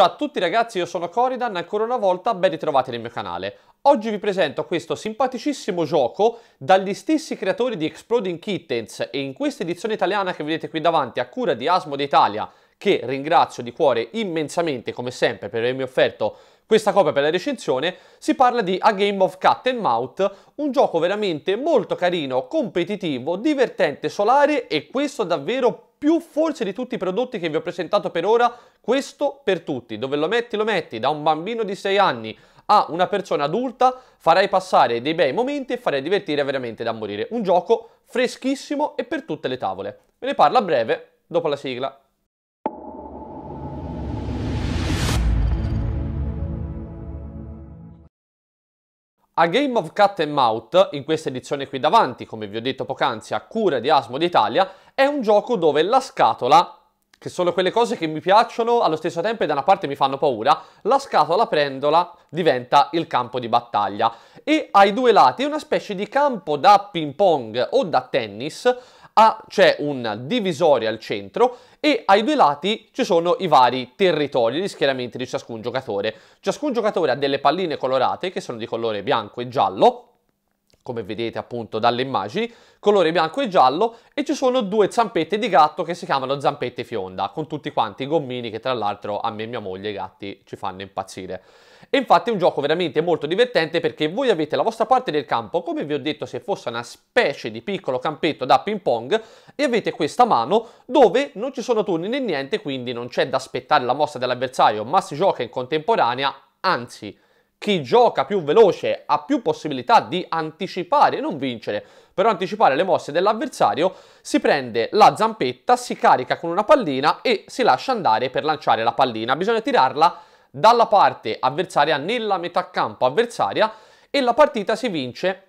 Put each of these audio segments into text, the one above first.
Ciao a tutti ragazzi, io sono Coridan e ancora una volta ben ritrovati nel mio canale. Oggi vi presento questo simpaticissimo gioco dagli stessi creatori di Exploding Kittens e in questa edizione italiana che vedete qui davanti a cura di Asmod Italia che ringrazio di cuore immensamente come sempre per avermi offerto questa copia per la recensione, si parla di A Game of Cat and Mouth, un gioco veramente molto carino, competitivo, divertente, solare e questo davvero più forse di tutti i prodotti che vi ho presentato per ora, questo per tutti, dove lo metti lo metti, da un bambino di 6 anni a una persona adulta, farai passare dei bei momenti e farai divertire veramente da morire. Un gioco freschissimo e per tutte le tavole. Ve ne parlo a breve dopo la sigla. A Game of Cat and Mouth, in questa edizione qui davanti, come vi ho detto poc'anzi, a cura di Asmo d'Italia, è un gioco dove la scatola, che sono quelle cose che mi piacciono allo stesso tempo e da una parte mi fanno paura, la scatola prendola diventa il campo di battaglia e ai due lati è una specie di campo da ping pong o da tennis c'è un divisoria al centro e ai due lati ci sono i vari territori, gli schieramenti di ciascun giocatore. Ciascun giocatore ha delle palline colorate che sono di colore bianco e giallo, come vedete appunto dalle immagini, colore bianco e giallo e ci sono due zampette di gatto che si chiamano zampette fionda, con tutti quanti i gommini che tra l'altro a me e mia moglie i gatti ci fanno impazzire. E infatti è un gioco veramente molto divertente perché voi avete la vostra parte del campo, come vi ho detto se fosse una specie di piccolo campetto da ping pong, e avete questa mano dove non ci sono turni né niente, quindi non c'è da aspettare la mossa dell'avversario, ma si gioca in contemporanea, anzi chi gioca più veloce ha più possibilità di anticipare non vincere, però anticipare le mosse dell'avversario, si prende la zampetta, si carica con una pallina e si lascia andare per lanciare la pallina. Bisogna tirarla dalla parte avversaria nella metà campo avversaria e la partita si vince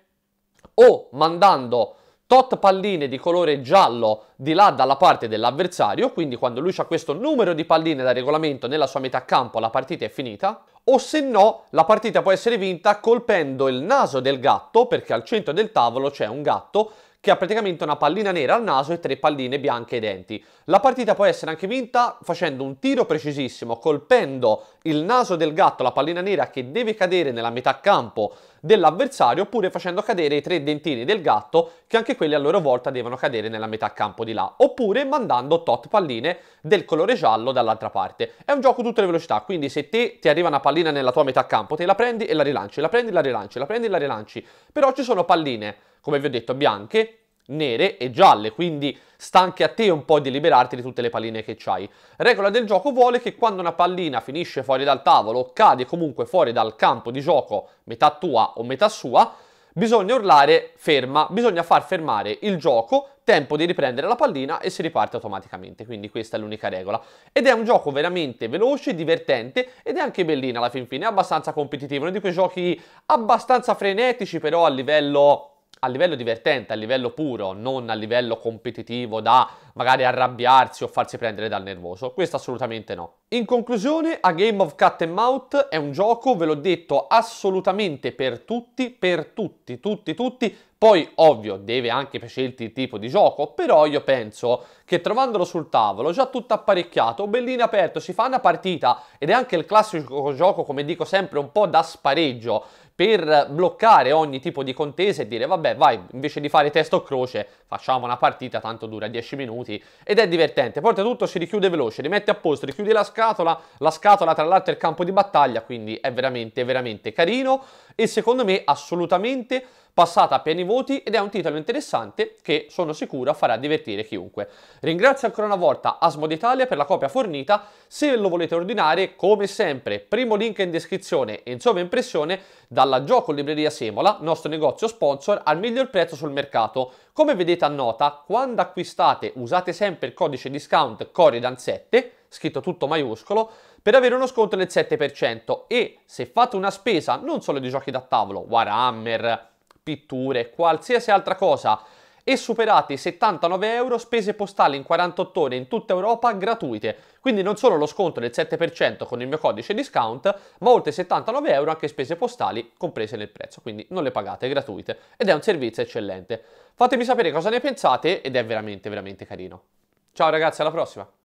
o mandando tot palline di colore giallo di là dalla parte dell'avversario, quindi quando lui ha questo numero di palline da regolamento nella sua metà campo la partita è finita, o se no la partita può essere vinta colpendo il naso del gatto, perché al centro del tavolo c'è un gatto che ha praticamente una pallina nera al naso e tre palline bianche ai denti. La partita può essere anche vinta facendo un tiro precisissimo, colpendo il naso del gatto, la pallina nera che deve cadere nella metà campo dell'avversario, oppure facendo cadere i tre dentini del gatto, che anche quelli a loro volta devono cadere nella metà campo di là, oppure mandando tot palline del colore giallo dall'altra parte. È un gioco tutte le velocità, quindi se te ti arriva una pallina nella tua metà campo, te la prendi e la rilanci, la prendi e la rilanci, la prendi e la rilanci, però ci sono palline come vi ho detto, bianche, nere e gialle, quindi sta anche a te un po' di liberarti di tutte le palline che c'hai. Regola del gioco vuole che quando una pallina finisce fuori dal tavolo o cade comunque fuori dal campo di gioco, metà tua o metà sua, bisogna urlare ferma, bisogna far fermare il gioco, tempo di riprendere la pallina e si riparte automaticamente, quindi questa è l'unica regola. Ed è un gioco veramente veloce, divertente ed è anche bellino alla fin fine, è abbastanza competitivo, uno di quei giochi abbastanza frenetici però a livello a livello divertente, a livello puro, non a livello competitivo da magari arrabbiarsi o farsi prendere dal nervoso. Questo assolutamente no. In conclusione, A Game of Cat and Mouth è un gioco, ve l'ho detto, assolutamente per tutti, per tutti, tutti, tutti. Poi, ovvio, deve anche piacerti il tipo di gioco, però io penso che trovandolo sul tavolo, già tutto apparecchiato, bellino aperto, si fa una partita ed è anche il classico gioco, come dico sempre, un po' da spareggio per bloccare ogni tipo di contesa e dire vabbè vai, invece di fare testo o croce facciamo una partita tanto dura 10 minuti minuti ed è divertente. Porta tutto, si richiude veloce, rimette a posto, richiudi la scatola, la scatola tra l'altro è il campo di battaglia, quindi è veramente veramente carino e secondo me assolutamente passata a pieni voti ed è un titolo interessante che sono sicuro farà divertire chiunque. Ringrazio ancora una volta Asmod Italia per la copia fornita, se lo volete ordinare come sempre primo link in descrizione e insomma impressione dalla Gioco Libreria Semola, nostro negozio sponsor, al miglior prezzo sul mercato. Come vedete a nota, quando acquistate usate sempre il codice discount CORIDAN7 scritto tutto maiuscolo, per avere uno sconto del 7% e se fate una spesa non solo di giochi da tavolo, Warhammer, pitture, qualsiasi altra cosa e superate i 79 euro spese postali in 48 ore in tutta Europa gratuite. Quindi non solo lo sconto del 7% con il mio codice discount, ma oltre 79 euro anche spese postali comprese nel prezzo, quindi non le pagate, gratuite. Ed è un servizio eccellente. Fatemi sapere cosa ne pensate ed è veramente veramente carino. Ciao ragazzi, alla prossima!